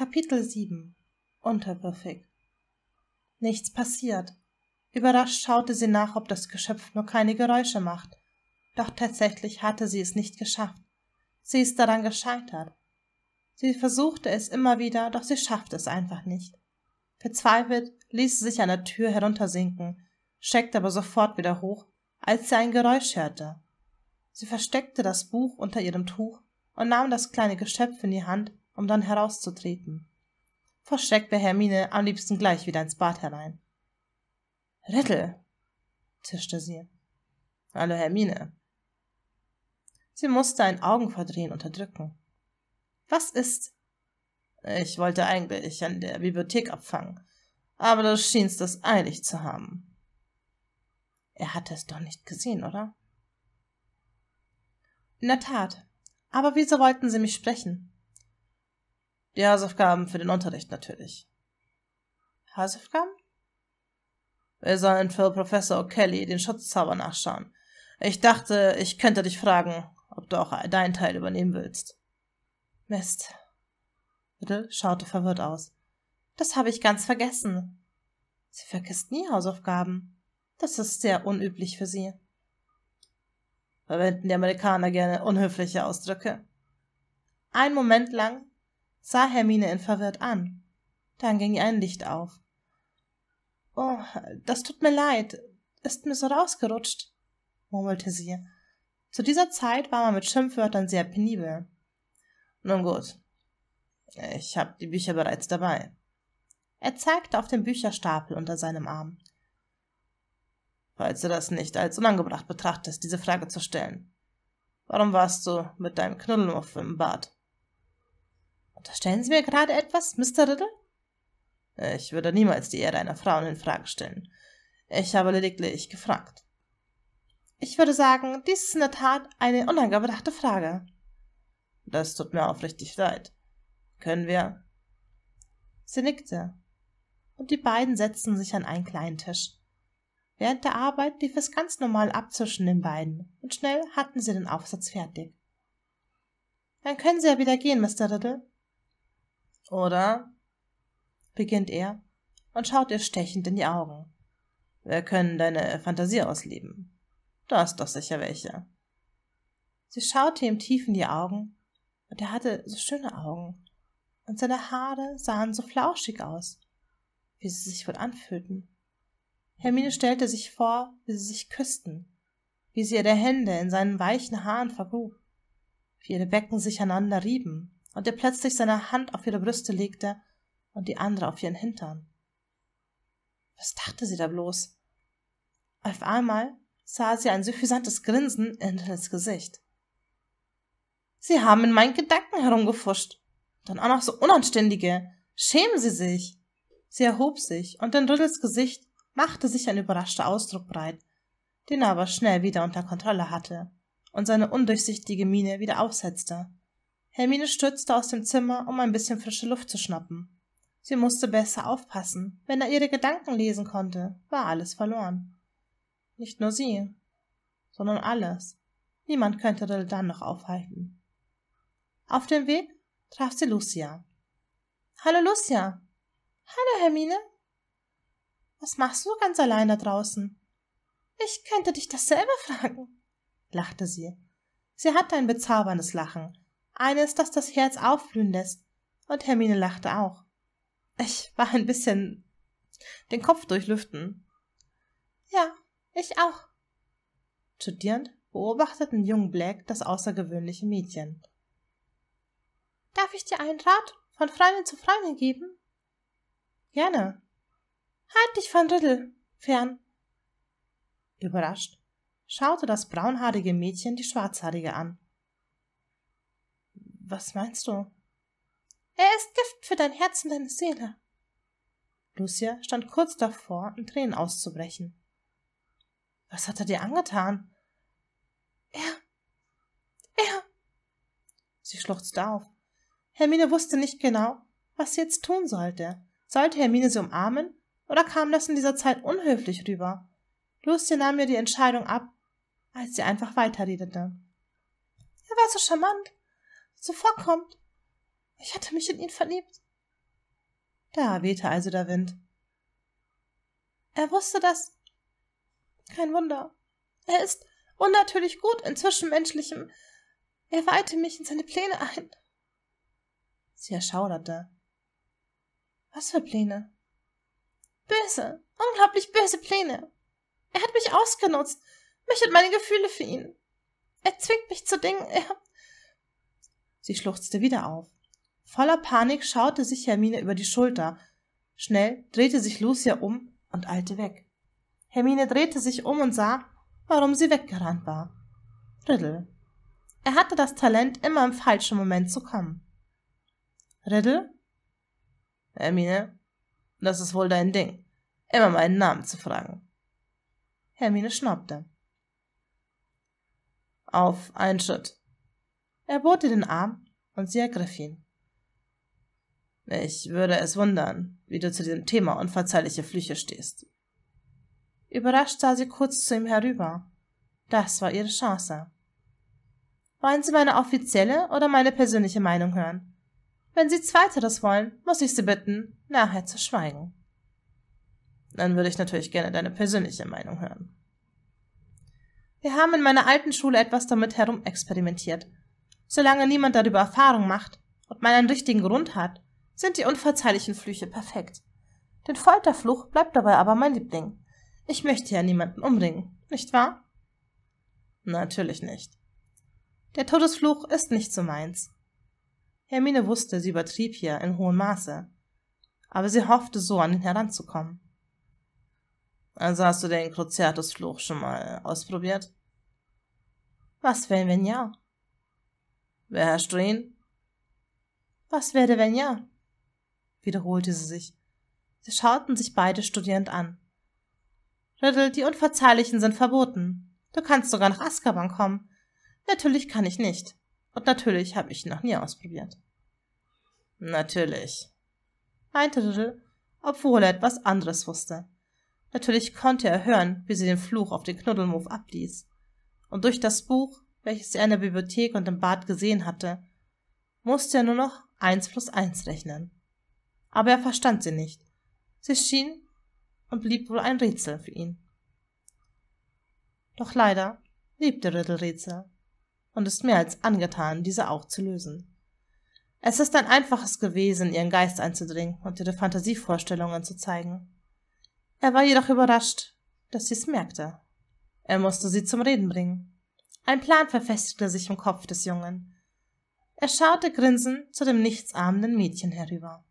Kapitel 7 Unterwürfig Nichts passiert. Überrascht schaute sie nach, ob das Geschöpf nur keine Geräusche macht. Doch tatsächlich hatte sie es nicht geschafft. Sie ist daran gescheitert. Sie versuchte es immer wieder, doch sie schaffte es einfach nicht. Verzweifelt ließ sie sich an der Tür heruntersinken, steckte aber sofort wieder hoch, als sie ein Geräusch hörte. Sie versteckte das Buch unter ihrem Tuch und nahm das kleine Geschöpf in die Hand, um dann herauszutreten. Verschreckt Hermine am liebsten gleich wieder ins Bad herein. Rettel, zischte sie. Hallo Hermine. Sie musste ein Augenverdrehen unterdrücken. Was ist? Ich wollte eigentlich an der Bibliothek abfangen, aber du schienst es eilig zu haben. Er hatte es doch nicht gesehen, oder? In der Tat. Aber wieso wollten Sie mich sprechen? Die Hausaufgaben für den Unterricht natürlich. Hausaufgaben? Wir sollen für Professor O'Kelly den Schutzzauber nachschauen. Ich dachte, ich könnte dich fragen, ob du auch deinen Teil übernehmen willst. Mist. Bitte schaute verwirrt aus. Das habe ich ganz vergessen. Sie vergisst nie Hausaufgaben. Das ist sehr unüblich für sie. Verwenden die Amerikaner gerne unhöfliche Ausdrücke. Ein Moment lang sah Hermine ihn verwirrt an. Dann ging ihr ein Licht auf. Oh, das tut mir leid, ist mir so rausgerutscht, murmelte sie. Zu dieser Zeit war man mit Schimpfwörtern sehr penibel. Nun gut, ich hab die Bücher bereits dabei. Er zeigte auf den Bücherstapel unter seinem Arm. Falls du das nicht als unangebracht betrachtest, diese Frage zu stellen. Warum warst du mit deinem Knuddelmuff im Bad? Unterstellen Sie mir gerade etwas, Mr. Riddle? Ich würde niemals die Ehre einer Frau in Frage stellen. Ich habe lediglich gefragt. Ich würde sagen, dies ist in der Tat eine unangebrachte Frage. Das tut mir aufrichtig leid. Können wir? Sie nickte. Und die beiden setzten sich an einen kleinen Tisch. Während der Arbeit lief es ganz normal ab zwischen den beiden, und schnell hatten sie den Aufsatz fertig. Dann können Sie ja wieder gehen, Mr. Riddle. Oder? beginnt er und schaut ihr stechend in die Augen. Wir können deine Fantasie ausleben. Da ist doch sicher welche. Sie schaute ihm tief in die Augen, und er hatte so schöne Augen, und seine Haare sahen so flauschig aus, wie sie sich wohl anfühlten. Hermine stellte sich vor, wie sie sich küssten, wie sie ihre Hände in seinen weichen Haaren vergrub, wie ihre Becken sich einander rieben, und er plötzlich seine Hand auf ihre Brüste legte und die andere auf ihren Hintern. Was dachte sie da bloß? Auf einmal sah sie ein suffisantes Grinsen in Rills Gesicht. Sie haben in meinen Gedanken herumgefuscht. Dann auch noch so unanständige. Schämen Sie sich. Sie erhob sich, und in Riddles Gesicht machte sich ein überraschter Ausdruck breit, den er aber schnell wieder unter Kontrolle hatte und seine undurchsichtige Miene wieder aufsetzte. Hermine stürzte aus dem Zimmer, um ein bisschen frische Luft zu schnappen. Sie musste besser aufpassen. Wenn er ihre Gedanken lesen konnte, war alles verloren. Nicht nur sie, sondern alles. Niemand könnte dann noch aufhalten. Auf dem Weg traf sie Lucia. Hallo Lucia. Hallo Hermine. Was machst du ganz allein da draußen? Ich könnte dich das selber fragen, lachte sie. Sie hatte ein bezauberndes Lachen, eines, das das Herz aufblühen lässt. Und Hermine lachte auch. Ich war ein bisschen den Kopf durchlüften. Ja, ich auch. Studierend beobachteten jungen Black das außergewöhnliche Mädchen. Darf ich dir einen Rat von Freundin zu Freundin geben? Gerne. Halt dich von Riddle fern. Überrascht schaute das braunhaarige Mädchen die schwarzhaarige an. Was meinst du? Er ist Gift für dein Herz und deine Seele. Lucia stand kurz davor, in Tränen auszubrechen. Was hat er dir angetan? Er. Er. Sie schluchzte auf. Hermine wusste nicht genau, was sie jetzt tun sollte. Sollte Hermine sie umarmen oder kam das in dieser Zeit unhöflich rüber? Lucia nahm ihr die Entscheidung ab, als sie einfach weiterredete. Er war so charmant zuvorkommt. Ich hatte mich in ihn verliebt. Da wehte also der Wind. Er wusste das. Kein Wunder. Er ist unnatürlich gut in Zwischenmenschlichem. Er weihte mich in seine Pläne ein. Sie erschauderte. Was für Pläne? Böse, unglaublich böse Pläne. Er hat mich ausgenutzt, mich und meine Gefühle für ihn. Er zwingt mich zu Dingen, er Sie schluchzte wieder auf. Voller Panik schaute sich Hermine über die Schulter. Schnell drehte sich Lucia um und eilte weg. Hermine drehte sich um und sah, warum sie weggerannt war. Riddle. Er hatte das Talent, immer im falschen Moment zu kommen. Riddle? Hermine, das ist wohl dein Ding, immer meinen Namen zu fragen. Hermine schnaubte. Auf einen Schritt. Er bot ihr den Arm und sie ergriff ihn. Ich würde es wundern, wie du zu diesem Thema unverzeihliche Flüche stehst. Überrascht sah sie kurz zu ihm herüber. Das war ihre Chance. Wollen Sie meine offizielle oder meine persönliche Meinung hören? Wenn Sie zweiteres wollen, muss ich Sie bitten, nachher zu schweigen. Dann würde ich natürlich gerne deine persönliche Meinung hören. Wir haben in meiner alten Schule etwas damit herumexperimentiert Solange niemand darüber Erfahrung macht und man einen richtigen Grund hat, sind die unverzeihlichen Flüche perfekt. Den Folterfluch bleibt dabei aber mein Liebling. Ich möchte ja niemanden umbringen, nicht wahr? Natürlich nicht. Der Todesfluch ist nicht so meins. Hermine wusste, sie übertrieb hier in hohem Maße. Aber sie hoffte so, an ihn heranzukommen. Also hast du den Cruciatusfluch schon mal ausprobiert? Was, wenn, wenn ja? Beherrschst du ihn? Was werde, wenn ja? wiederholte sie sich. Sie schauten sich beide studierend an. Riddle, die Unverzeihlichen sind verboten. Du kannst sogar nach Azkaban kommen. Natürlich kann ich nicht. Und natürlich habe ich ihn noch nie ausprobiert. Natürlich, meinte Riddle, obwohl er etwas anderes wusste. Natürlich konnte er hören, wie sie den Fluch auf den Knuddelmove abließ. Und durch das Buch welches er in der Bibliothek und im Bad gesehen hatte, musste er nur noch eins plus eins rechnen. Aber er verstand sie nicht. Sie schien und blieb wohl ein Rätsel für ihn. Doch leider liebte Riddle Rätsel und ist mehr als angetan, diese auch zu lösen. Es ist ein einfaches gewesen, ihren Geist einzudringen und ihre Fantasievorstellungen zu zeigen. Er war jedoch überrascht, dass sie es merkte. Er musste sie zum Reden bringen. Ein Plan verfestigte sich im Kopf des Jungen. Er schaute grinsend zu dem nichtsahmenden Mädchen herüber.